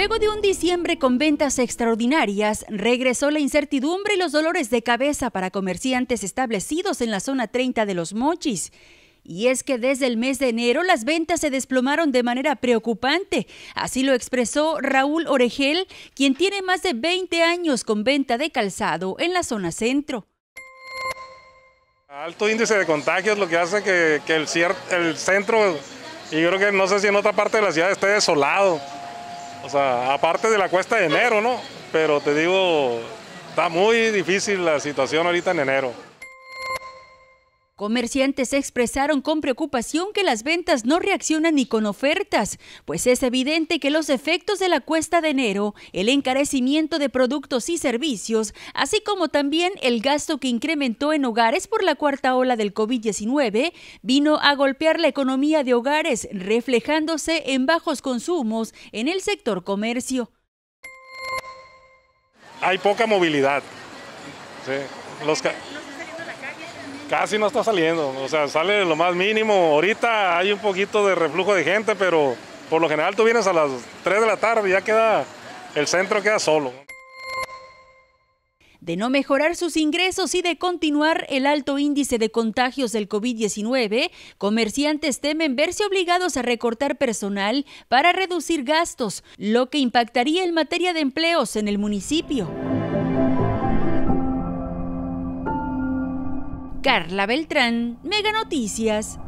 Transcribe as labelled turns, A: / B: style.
A: Luego de un diciembre con ventas extraordinarias, regresó la incertidumbre y los dolores de cabeza para comerciantes establecidos en la zona 30 de los Mochis. Y es que desde el mes de enero las ventas se desplomaron de manera preocupante. Así lo expresó Raúl Oregel, quien tiene más de 20 años con venta de calzado en la zona centro.
B: Alto índice de contagios lo que hace que, el, el centro, y yo creo que no sé si en otra parte de la ciudad esté desolado. O sea, aparte de la cuesta de enero, ¿no? Pero te digo, está muy difícil la situación ahorita en enero.
A: Comerciantes expresaron con preocupación que las ventas no reaccionan ni con ofertas, pues es evidente que los efectos de la cuesta de enero, el encarecimiento de productos y servicios, así como también el gasto que incrementó en hogares por la cuarta ola del COVID-19, vino a golpear la economía de hogares, reflejándose en bajos consumos en el sector comercio.
B: Hay poca movilidad. Los Casi no está saliendo, o sea, sale lo más mínimo. Ahorita hay un poquito de reflujo de gente, pero por lo general tú vienes a las 3 de la tarde y ya queda, el centro queda solo.
A: De no mejorar sus ingresos y de continuar el alto índice de contagios del COVID-19, comerciantes temen verse obligados a recortar personal para reducir gastos, lo que impactaría en materia de empleos en el municipio. Carla Beltrán, Mega Noticias.